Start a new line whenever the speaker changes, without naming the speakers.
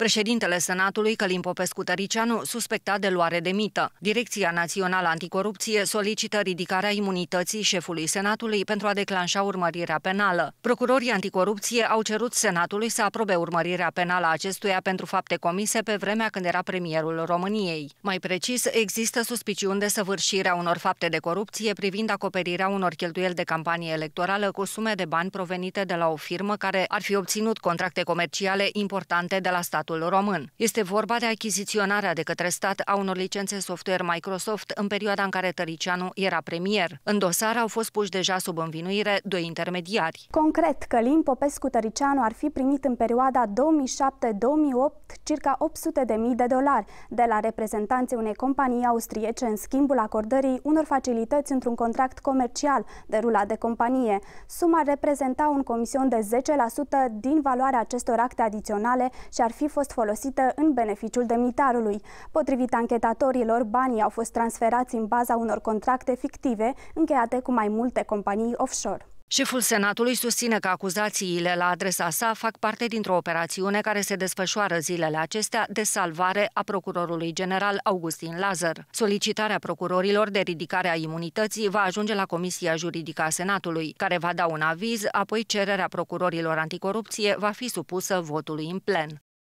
Președintele Senatului, Călim Popescu Tăricianu, suspectat de luare de mită. Direcția Națională Anticorupție solicită ridicarea imunității șefului Senatului pentru a declanșa urmărirea penală. Procurorii anticorupție au cerut Senatului să aprobe urmărirea penală a acestuia pentru fapte comise pe vremea când era premierul României. Mai precis, există suspiciuni de săvârșirea unor fapte de corupție privind acoperirea unor cheltuieli de campanie electorală cu sume de bani provenite de la o firmă care ar fi obținut contracte comerciale importante de la statul statul român. Este vorba de achiziționarea de către stat a unor licențe software Microsoft în perioada în care Tăricianu era premier. În dosar au fost puși deja sub învinuire doi intermediari.
Concret, Călin Popescu-Tăricianu ar fi primit în perioada 2007-2008 circa 800 de mii de dolari de la reprezentanții unei companii austriece în schimbul acordării unor facilități într-un contract comercial derulat de companie. Suma reprezenta un comision de 10% din valoarea acestor acte adiționale și ar fi fost fost folosită în beneficiul demnitarului. Potrivit anchetatorilor, banii au fost transferați în baza unor contracte fictive încheiate cu mai multe companii offshore.
Șeful Senatului susține că acuzațiile la adresa sa fac parte dintr-o operațiune care se desfășoară zilele acestea de salvare a procurorului general Augustin Lazar. Solicitarea procurorilor de ridicare a imunității va ajunge la Comisia Juridică a Senatului, care va da un aviz, apoi cererea procurorilor anticorupție va fi supusă votului în plen.